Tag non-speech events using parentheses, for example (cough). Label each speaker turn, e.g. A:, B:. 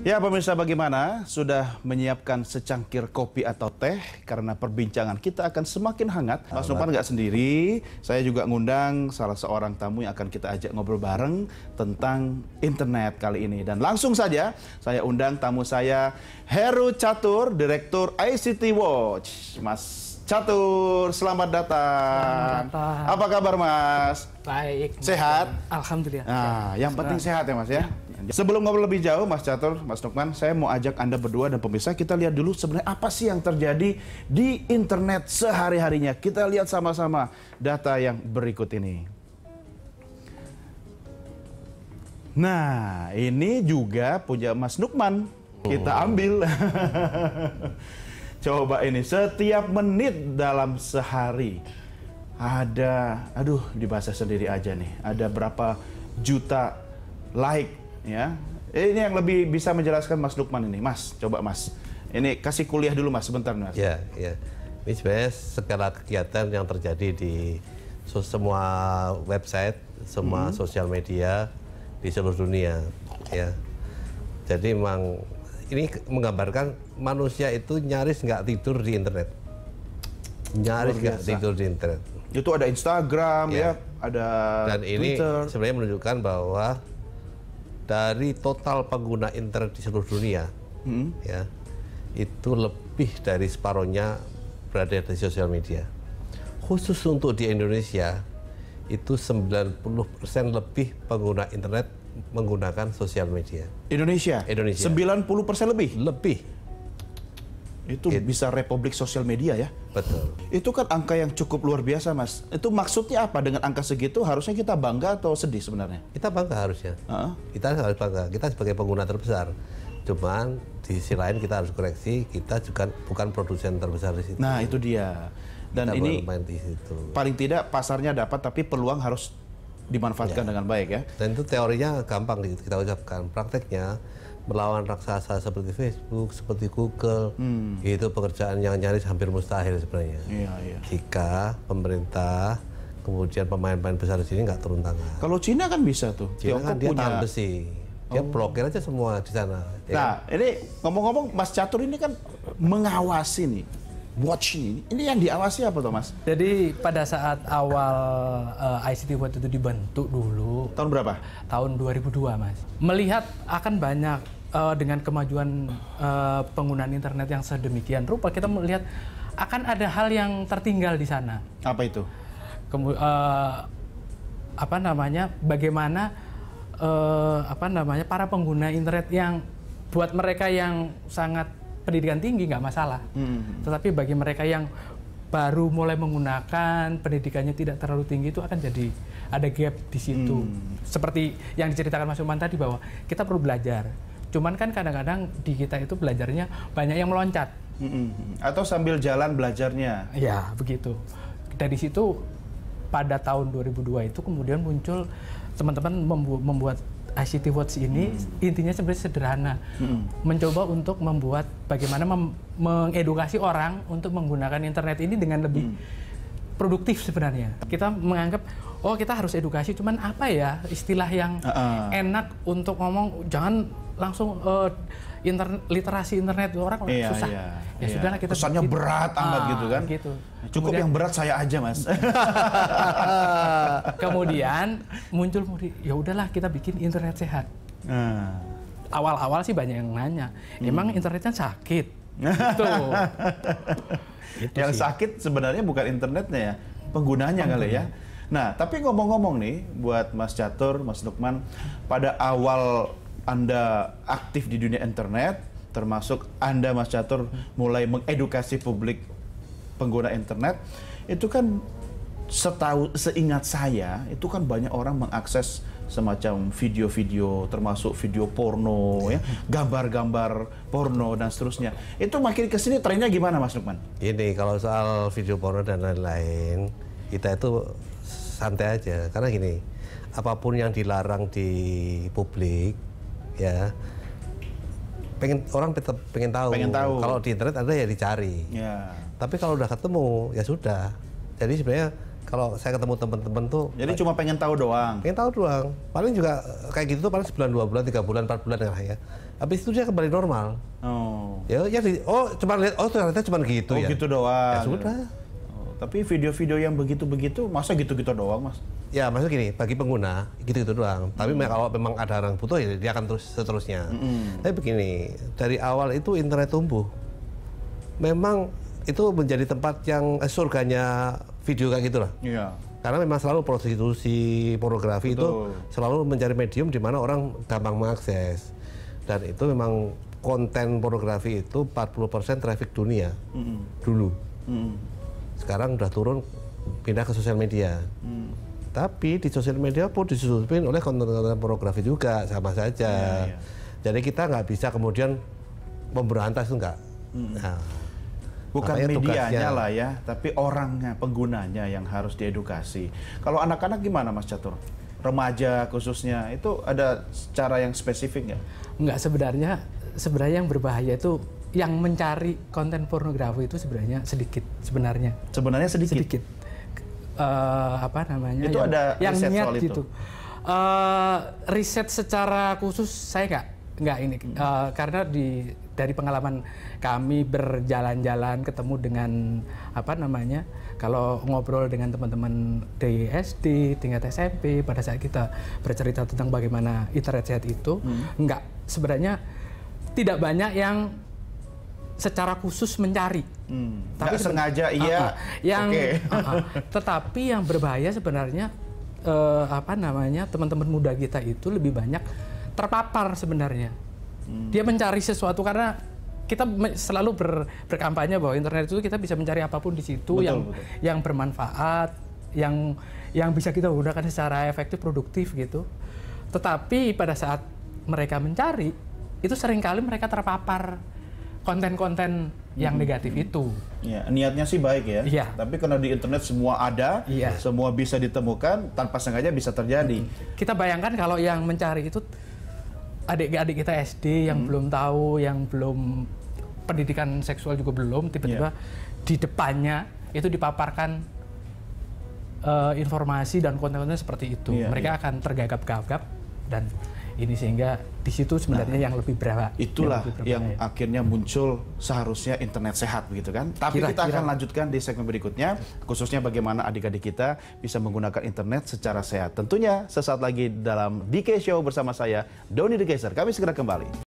A: Ya pemirsa bagaimana? Sudah menyiapkan secangkir kopi atau teh? Karena perbincangan kita akan semakin hangat. Mas Nupan nggak sendiri, saya juga ngundang salah seorang tamu yang akan kita ajak ngobrol bareng tentang internet kali ini. Dan langsung saja saya undang tamu saya Heru Catur, Direktur ICT Watch. Mas Catur, selamat datang. Selamat datang. Apa kabar Mas? Baik. Sehat? Alhamdulillah. Nah, yang sehat. penting sehat ya Mas ya, ya. Iya. Sebelum ngobrol lebih jauh, Mas Catur, Mas Nukman, saya mau ajak Anda berdua dan pemirsa kita lihat dulu sebenarnya apa sih yang terjadi di internet sehari-harinya. Kita lihat sama-sama data yang berikut ini. Nah, ini juga punya Mas Nukman. Kita oh. ambil. (laughs) Coba ini, setiap menit dalam sehari ada, aduh di bahasa sendiri aja nih, ada berapa juta like ya eh, ini yang lebih bisa menjelaskan Mas Lukman ini Mas coba Mas ini kasih kuliah dulu Mas sebentar Mas ya
B: ya ini sebenarnya segala kegiatan yang terjadi di semua website semua hmm. sosial media di seluruh dunia ya jadi memang ini menggambarkan manusia itu nyaris nggak tidur di internet nyaris nggak tidur di internet itu ada Instagram ya, ya ada dan Twitter. ini sebenarnya menunjukkan bahwa dari total pengguna internet di seluruh dunia, hmm. ya itu lebih dari separohnya berada di sosial media. Khusus untuk di Indonesia itu 90% lebih pengguna internet menggunakan sosial media. Indonesia. Indonesia. 90% lebih. Lebih.
A: Itu It, bisa republik sosial media ya. Betul. Itu kan angka yang cukup luar biasa,
B: Mas. Itu maksudnya apa dengan angka segitu? Harusnya kita bangga atau sedih sebenarnya? Kita bangga harusnya. Uh -huh. Kita harus bangga. Kita sebagai pengguna terbesar. Cuman di sisi lain kita harus koreksi, kita juga bukan produsen terbesar di situ. Nah, itu dia. Dan kita ini di situ.
A: paling tidak pasarnya dapat tapi peluang harus dimanfaatkan ya. dengan baik ya.
B: Dan itu teorinya gampang kita ucapkan, prakteknya melawan raksasa seperti Facebook, seperti Google, hmm. itu pekerjaan yang nyaris hampir mustahil sebenarnya. Iya, iya. Jika pemerintah kemudian pemain-pemain besar di sini nggak turun tangan. Kalau Cina kan bisa tuh. Cina kan dia punya... tahan besi. Dia oh. blokir aja semua di sana. Ya nah,
A: ya. ini ngomong-ngomong Mas Catur ini kan
C: mengawasi nih Watch ini ini yang diawasi apa tuh mas? Jadi pada saat awal uh, eh, ICT Watch itu dibentuk dulu tahun berapa? Tahun 2002 mas. Melihat akan banyak uh, dengan kemajuan uh, penggunaan internet yang sedemikian rupa kita melihat akan ada hal yang tertinggal di sana. Apa itu? Kemu uh, apa namanya? Bagaimana uh, apa namanya para pengguna internet yang buat mereka yang sangat pendidikan tinggi nggak masalah. Hmm. Tetapi bagi mereka yang baru mulai menggunakan pendidikannya tidak terlalu tinggi itu akan jadi ada gap di situ. Hmm. Seperti yang diceritakan Mas Uman tadi bahwa kita perlu belajar. Cuman kan kadang-kadang di kita itu belajarnya banyak yang meloncat.
A: Hmm. Atau sambil jalan belajarnya.
C: Ya, begitu. Dari situ pada tahun 2002 itu kemudian muncul teman-teman membuat ICT Watch ini hmm. intinya sebenarnya sederhana, hmm. mencoba untuk membuat bagaimana mem mengedukasi orang untuk menggunakan internet ini dengan lebih hmm. produktif sebenarnya. Kita menganggap oh kita harus edukasi, cuman apa ya istilah yang uh -uh. enak untuk ngomong jangan langsung uh, inter literasi internet orang iya, susah. Iya
A: ya iya. sudahlah kita pesannya begitu. berat amat ah, gitu kan gitu. cukup kemudian, yang berat saya aja mas
C: (laughs) kemudian muncul ya udahlah kita bikin internet sehat ah. awal-awal sih banyak yang nanya hmm. emang hmm. internetnya sakit gitu. (laughs) gitu yang sih. sakit sebenarnya bukan internetnya ya
A: penggunanya Pengguna. kali ya nah tapi ngomong-ngomong nih buat Mas Catur Mas Lukman pada awal anda aktif di dunia internet termasuk Anda Mas Catur mulai mengedukasi publik pengguna internet itu kan setahu seingat saya itu kan banyak orang mengakses semacam video-video termasuk video porno ya gambar-gambar porno dan seterusnya itu makin kesini trennya gimana Mas Lukman?
B: Ini kalau soal video porno dan lain-lain kita itu santai aja karena gini apapun yang dilarang di publik ya pengen orang tetap pengen tahu. Pengen tahu. Kalau di internet ada ya dicari. Ya. Tapi kalau udah ketemu ya sudah. Jadi sebenarnya kalau saya ketemu teman-teman tuh jadi cuma pengen tahu doang pengen tahu doang paling juga kayak gitu tuh paling sebulan dua bulan tiga bulan empat bulan lah ya habis itu dia kembali normal oh ya ya oh cuma lihat oh ternyata cuma gitu oh, ya gitu doang ya sudah tapi video-video yang begitu-begitu, masa gitu-gitu doang, Mas? Ya, maksudnya gini, bagi pengguna, gitu-gitu doang. Mm. Tapi hmm. kalau memang ada orang butuh, ya dia akan terus seterusnya. Mm. Tapi begini, dari awal itu internet tumbuh. Memang itu menjadi tempat yang eh, surganya video kayak gitu lah. Iya. Karena memang selalu prostitusi, pornografi Betul. itu selalu mencari medium di mana orang gampang mengakses. Dan itu memang konten pornografi itu 40% traffic dunia mm -hmm. dulu. Mm -hmm sekarang udah turun pindah ke sosial media hmm tapi di sosial media pun disusupin oleh konten-konten pornografi juga sama saja. Ya, ya. Jadi kita nggak bisa kemudian memberantas itu nggak. Hmm. Nah, Bukan medianya tugasnya. lah ya,
A: tapi orangnya, penggunanya yang harus diedukasi. Kalau anak-anak gimana Mas Catur? Remaja khususnya, itu ada cara yang spesifik nggak?
C: Nggak, sebenarnya sebenarnya yang berbahaya itu yang mencari konten pornografi itu sebenarnya sedikit sebenarnya. Sebenarnya sedikit. Sedikit. Uh, apa namanya? Itu yang, ada yang niat soal itu. gitu. Uh, riset secara khusus saya nggak nggak ini uh, karena di dari pengalaman kami berjalan-jalan ketemu dengan apa namanya kalau ngobrol dengan teman-teman di SD tingkat SMP pada saat kita bercerita tentang bagaimana internet sehat itu hmm. nggak sebenarnya tidak banyak yang secara khusus mencari. Hmm. Tapi Nggak sengaja ah, iya. Uh, uh, yang okay. uh, uh, ah. tetapi yang berbahaya sebenarnya uh, apa namanya teman-teman muda kita itu lebih banyak terpapar sebenarnya. Hmm. Dia mencari sesuatu karena kita selalu ber, berkampanye bahwa internet itu kita bisa mencari apapun di situ betul, yang betul. yang bermanfaat, yang yang bisa kita gunakan secara efektif produktif gitu. Tetapi pada saat mereka mencari itu seringkali mereka terpapar konten-konten yang hmm. negatif itu. Ya,
A: niatnya sih baik ya. ya. Tapi karena di internet semua ada, ya. semua bisa ditemukan tanpa sengaja bisa terjadi. Hmm.
C: Kita bayangkan kalau yang mencari itu adik-adik kita SD yang hmm. belum tahu, yang belum pendidikan seksual juga belum, tiba-tiba ya. di depannya itu dipaparkan uh, informasi dan konten-konten seperti itu. Ya, mereka iya. akan tergagap-gagap dan ini sehingga di situ sebenarnya nah, yang lebih berat itulah yang, lebih yang
A: akhirnya muncul seharusnya internet sehat begitu kan tapi kira, kita akan lanjutkan di segmen berikutnya khususnya bagaimana adik-adik kita bisa menggunakan internet secara sehat tentunya sesaat lagi dalam DK Show bersama saya Doni Degeser kami segera kembali